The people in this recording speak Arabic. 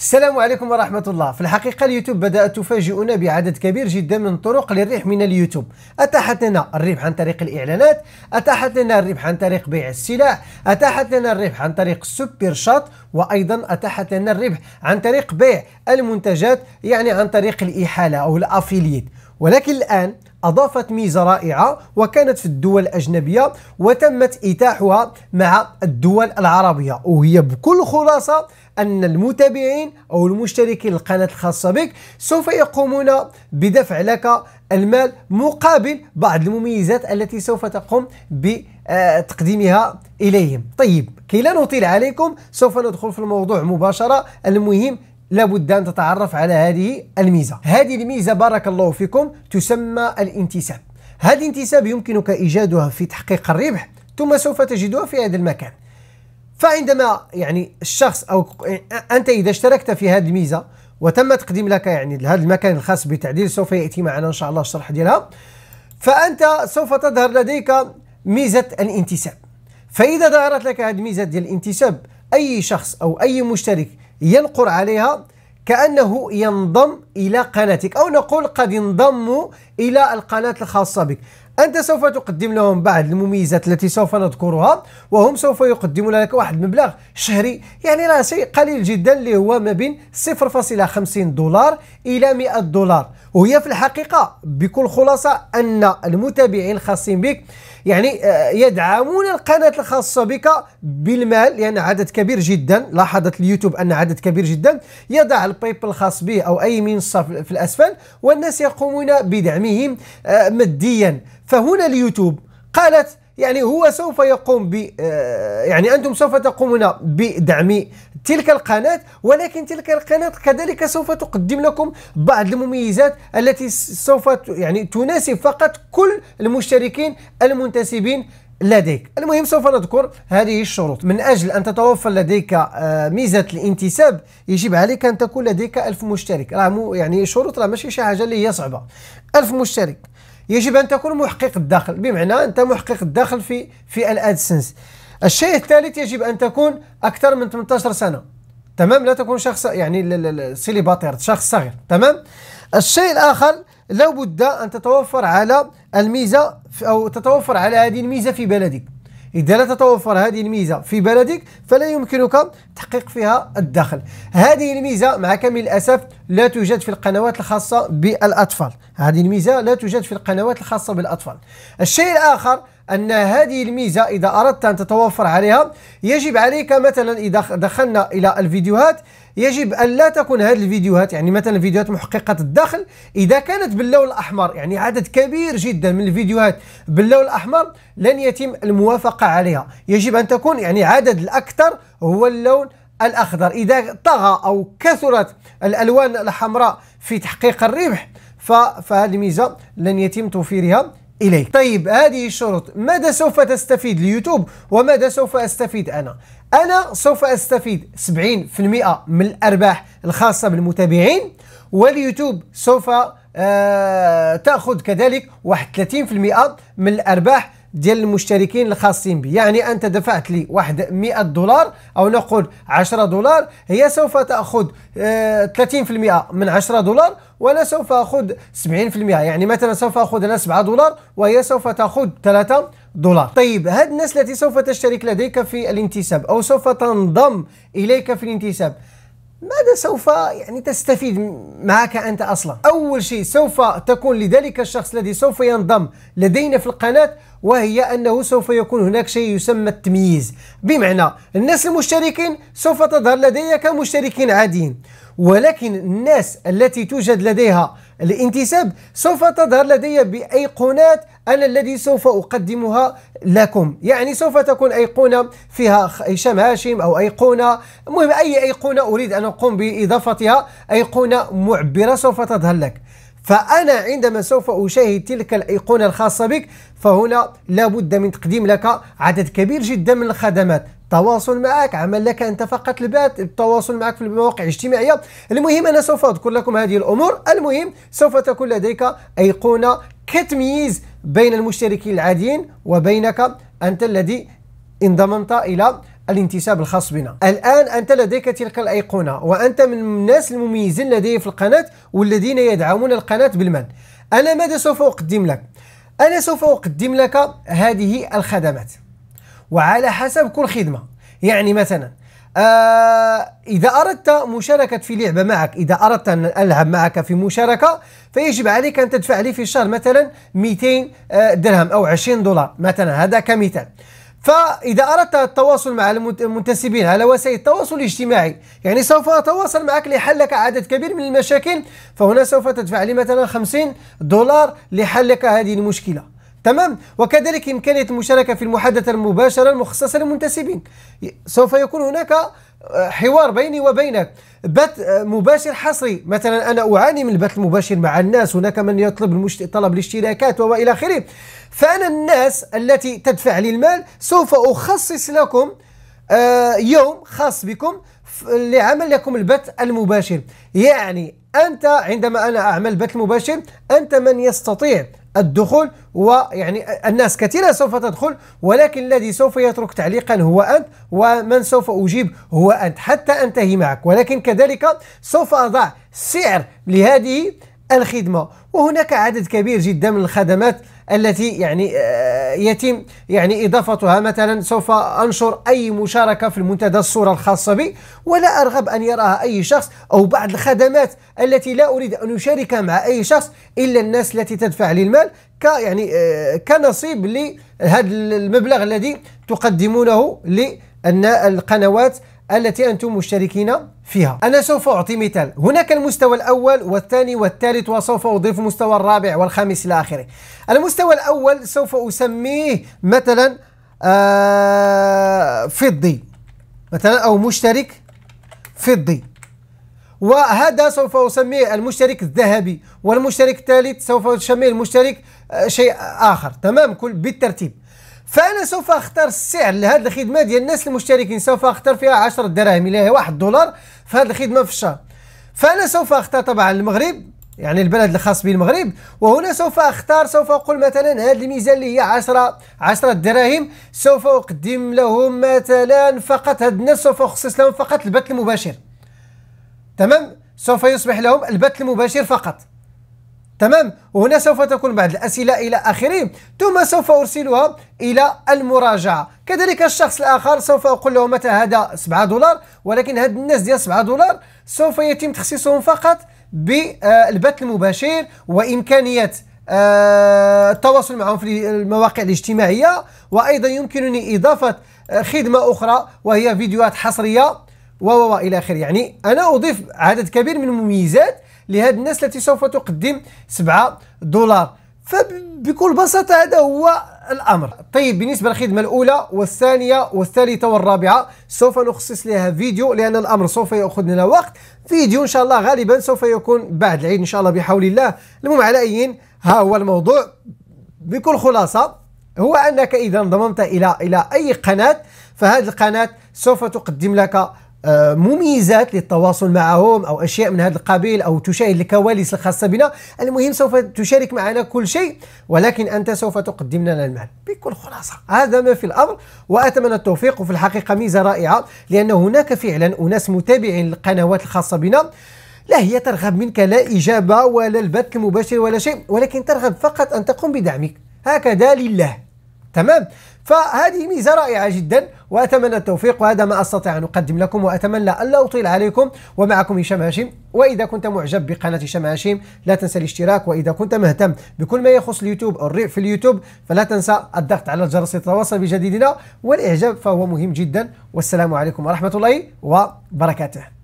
السلام عليكم ورحمة الله في الحقيقة اليوتيوب بدأت تفاجئنا بعدد كبير جدا من طرق للربح من اليوتيوب أتاحت لنا الربح عن طريق الإعلانات أتاحت لنا الربح عن طريق بيع السلع أتاحت لنا الربح عن طريق السوبر شات وأيضا أتاحت لنا الربح عن طريق بيع المنتجات يعني عن طريق الإحالة أو الأفيليت ولكن الآن أضافت ميزة رائعة وكانت في الدول الأجنبية وتمت إتاحها مع الدول العربية وهي بكل خلاصة أن المتابعين أو المشتركين القناة الخاصة بك سوف يقومون بدفع لك المال مقابل بعض المميزات التي سوف تقوم بتقديمها إليهم طيب كي لا نطيل عليكم سوف ندخل في الموضوع مباشرة المهم لابد أن تتعرف على هذه الميزة هذه الميزة بارك الله فيكم تسمى الانتساب هذا الانتساب يمكنك إيجادها في تحقيق الربح ثم سوف تجدها في هذا المكان فعندما يعني الشخص أو أنت إذا اشتركت في هذه الميزة وتم تقديم لك يعني هذا المكان الخاص بالتعديل سوف يأتي معنا إن شاء الله الشرح ديالها فأنت سوف تظهر لديك ميزة الانتساب فإذا ظهرت لك هذه الميزة ديال الانتساب أي شخص أو أي مشترك ينقر عليها كأنه ينضم إلى قناتك أو نقول قد انضموا إلى القناة الخاصة بك أنت سوف تقدم لهم بعض المميزات التي سوف نذكرها وهم سوف يقدمون لك واحد مبلغ شهري يعني راه شيء قليل جدا اللي هو ما بين 0.50 دولار إلى 100 دولار وهي في الحقيقة بكل خلاصة أن المتابعين الخاصين بك يعني آه، يدعمون القناة الخاصة بك بالمال لأن يعني عدد كبير جدا لاحظت اليوتيوب أن عدد كبير جدا يضع البيبل الخاص به أو أي منصة في الأسفل والناس يقومون بدعمهم آه، ماديا فهنا اليوتيوب قالت يعني هو سوف يقوم ب آه، يعني انتم سوف تقومون بدعم تلك القناة ولكن تلك القناة كذلك سوف تقدم لكم بعض المميزات التي سوف يعني تناسب فقط كل المشتركين المنتسبين لديك المهم سوف نذكر هذه الشروط من أجل أن تتوفر لديك آه، ميزة الانتساب يجب عليك أن تكون لديك ألف مشترك راه يعني شروط راه ماشي شي حاجة اللي هي صعبة ألف مشترك يجب أن تكون محقق الدخل بمعنى أنت محقق الدخل في في الأدسنس الشيء الثالث يجب أن تكون أكثر من 18 سنة تمام لا تكون شخص يعني سيليباتير شخص صغير تمام الشيء الآخر لابد أن تتوفر على الميزة أو تتوفر على هذه الميزة في بلدك إذا لا تتوفر هذه الميزة في بلدك فلا يمكنك تحقيق فيها الدخل هذه الميزة مع كامل الأسف لا توجد في القنوات الخاصة بالأطفال هذه الميزة لا توجد في القنوات الخاصة بالأطفال الشيء الآخر أن هذه الميزة إذا أردت أن تتوفر عليها يجب عليك مثلا إذا دخلنا إلى الفيديوهات يجب أن لا تكون هذه الفيديوهات يعني مثلا فيديوهات محققة الدخل إذا كانت باللون الأحمر يعني عدد كبير جدا من الفيديوهات باللون الأحمر لن يتم الموافقة عليها يجب أن تكون يعني عدد الأكثر هو اللون الأخضر إذا طغى أو كثرت الألوان الحمراء في تحقيق الربح فهذه الميزة لن يتم توفيرها إليك طيب هذه الشروط ماذا سوف تستفيد اليوتيوب وماذا سوف أستفيد أنا أنا سوف أستفيد 70% من الأرباح الخاصة بالمتابعين واليوتيوب سوف آه تأخذ كذلك 31% من الأرباح ديال المشتركين الخاصين بي يعني انت دفعت لي واحد 100 دولار او نقول 10 دولار هي سوف تاخذ 30% آه، من 10 دولار وانا سوف اخذ 70% يعني مثلا سوف اخذ انا 7 دولار وهي سوف تاخذ 3 دولار طيب هاد الناس التي سوف تشترك لديك في الانتساب او سوف تنضم اليك في الانتساب ماذا سوف يعني تستفيد معك أنت أصلا أول شيء سوف تكون لذلك الشخص الذي سوف ينضم لدينا في القناة وهي أنه سوف يكون هناك شيء يسمى التمييز بمعنى الناس المشتركين سوف تظهر لديك كمشتركين عاديين ولكن الناس التي توجد لديها الانتساب سوف تظهر لدي بأيقونات أنا الذي سوف أقدمها لكم يعني سوف تكون أيقونة فيها هشام هاشم أو أيقونة المهم أي أيقونة أريد أن أقوم بإضافتها أيقونة معبرة سوف تظهر لك فأنا عندما سوف أشاهد تلك الأيقونة الخاصة بك فهنا لابد من تقديم لك عدد كبير جدا من الخدمات التواصل معك عمل لك انت فقط البات التواصل معك في المواقع الاجتماعيه المهم انا سوف اذكر لكم هذه الامور المهم سوف تكون لديك ايقونه كتمييز بين المشتركين العاديين وبينك انت الذي انضممت الى الانتساب الخاص بنا الآن أنت لديك تلك الأيقونة وأنت من الناس المميزين لدي في القناة والذين يدعمون القناة بالمن أنا ماذا سوف أقدم لك؟ أنا سوف أقدم لك هذه الخدمات وعلى حسب كل خدمه يعني مثلا آه إذا أردت مشاركة في لعبة معك إذا أردت أن ألعب معك في مشاركة فيجب عليك أن تدفع لي في الشهر مثلا 200 آه، درهم أو 20 دولار مثلا هذا كمثال فإذا أردت التواصل مع المنتسبين على وسائل التواصل الاجتماعي يعني سوف أتواصل معك لحل لك عدد كبير من المشاكل فهنا سوف تدفع لي مثلا 50 دولار لحلك هذه المشكلة تمام وكذلك إمكانية المشاركة في المحادثة المباشرة المخصصة للمنتسبين سوف يكون هناك آه، حوار بيني وبينك بث آه، مباشر حصري مثلا أنا أعاني من البث المباشر مع الناس هناك من يطلب المشت... طلب الاشتراكات وإلى آخره فأنا الناس التي تدفع لي المال سوف أخصص لكم آه، يوم خاص بكم لعمل لكم البث المباشر يعني أنت عندما أنا أعمل بث مباشر أنت من يستطيع الدخول ويعني الناس كثيرة سوف تدخل ولكن الذي سوف يترك تعليقا هو أنت ومن سوف أجيب هو أنت حتى أنتهي معك ولكن كذلك سوف أضع سعر لهذه الخدمة وهناك عدد كبير جدا من الخدمات التي يعني آه، يتم يعني إضافتها مثلا سوف أنشر أي مشاركة في المنتدى الصورة الخاصة بي ولا أرغب أن يراها أي شخص أو بعض الخدمات التي لا أريد أن أشاركها مع أي شخص إلا الناس التي تدفع لي المال ك يعني آه، كنصيب لهذا المبلغ الذي تقدمونه للقنوات التي أنتم مشتركين فيها أنا سوف أعطي مثال هناك المستوى الأول والثاني والثالث وسوف أضيف المستوى الرابع والخامس إلى آخره المستوى الأول سوف أسميه مثلا آه فضي مثلا أو مشترك فضي وهذا سوف أسميه المشترك الذهبي والمشترك الثالث سوف أسميه المشترك آه، شيء آخر تمام كل بالترتيب فانا سوف اختار السعر لهذه الخدمه ديال الناس المشتركين سوف اختار فيها 10 دراهم الى 1 دولار في هذه الخدمه في الشهر فانا سوف اختار طبعا المغرب يعني البلد الخاص بالمغرب وهنا سوف اختار سوف اقول مثلا هذه الميزه اللي هي 10 10 دراهم سوف اقدم لهم مثلا فقط هاد الناس سوف اخصص لهم فقط البث المباشر تمام سوف يصبح لهم البث المباشر فقط تمام وهنا سوف تكون بعض الأسئلة إلى آخره ثم سوف أرسلها إلى المراجعة كذلك الشخص الآخر سوف أقول له متى هذا 7 دولار ولكن هاد الناس ديال 7 دولار سوف يتم تخصيصهم فقط بالبث المباشر وإمكانية آه، التواصل معهم في المواقع الاجتماعية وأيضا يمكنني إضافة آه، خدمة أخرى وهي فيديوهات حصرية و و إلى آخره يعني أنا أضيف عدد كبير من المميزات لهاد الناس التي سوف تقدم 7 دولار فبكل بساطة هذا هو الأمر طيب بالنسبة للخدمة الأولى والثانية والثالثة والرابعة سوف نخصص لها فيديو لأن الأمر سوف يأخذ لنا وقت فيديو إن شاء الله غالبا سوف يكون بعد العيد إن شاء الله بحول الله المهم على أي ها هو الموضوع بكل خلاصة هو أنك إذا انضممت إلى إلى أي قناة فهذه القناة سوف تقدم لك آه، مميزات للتواصل معهم او اشياء من هذا القبيل او تشاهد الكواليس الخاصه بنا المهم سوف تشارك معنا كل شيء ولكن انت سوف تقدم لنا المال بكل خلاصه هذا ما في الامر واتمنى التوفيق وفي الحقيقه ميزه رائعه لان هناك فعلا اناس متابعين للقنوات الخاصه بنا لا هي ترغب منك لا اجابه ولا البث المباشر ولا شيء ولكن ترغب فقط ان تقوم بدعمك هكذا لله تمام فهذه ميزة رائعة جدا وأتمنى التوفيق وهذا ما أستطيع أن أقدم لكم وأتمنى ألا أطيل عليكم ومعكم هشام هاشم وإذا كنت معجب بقناة هشام هاشم لا تنسى الاشتراك وإذا كنت مهتم بكل ما يخص اليوتيوب أو الريع في اليوتيوب فلا تنسى الضغط على الجرس لتتواصل بجديدنا والإعجاب فهو مهم جدا والسلام عليكم ورحمة الله وبركاته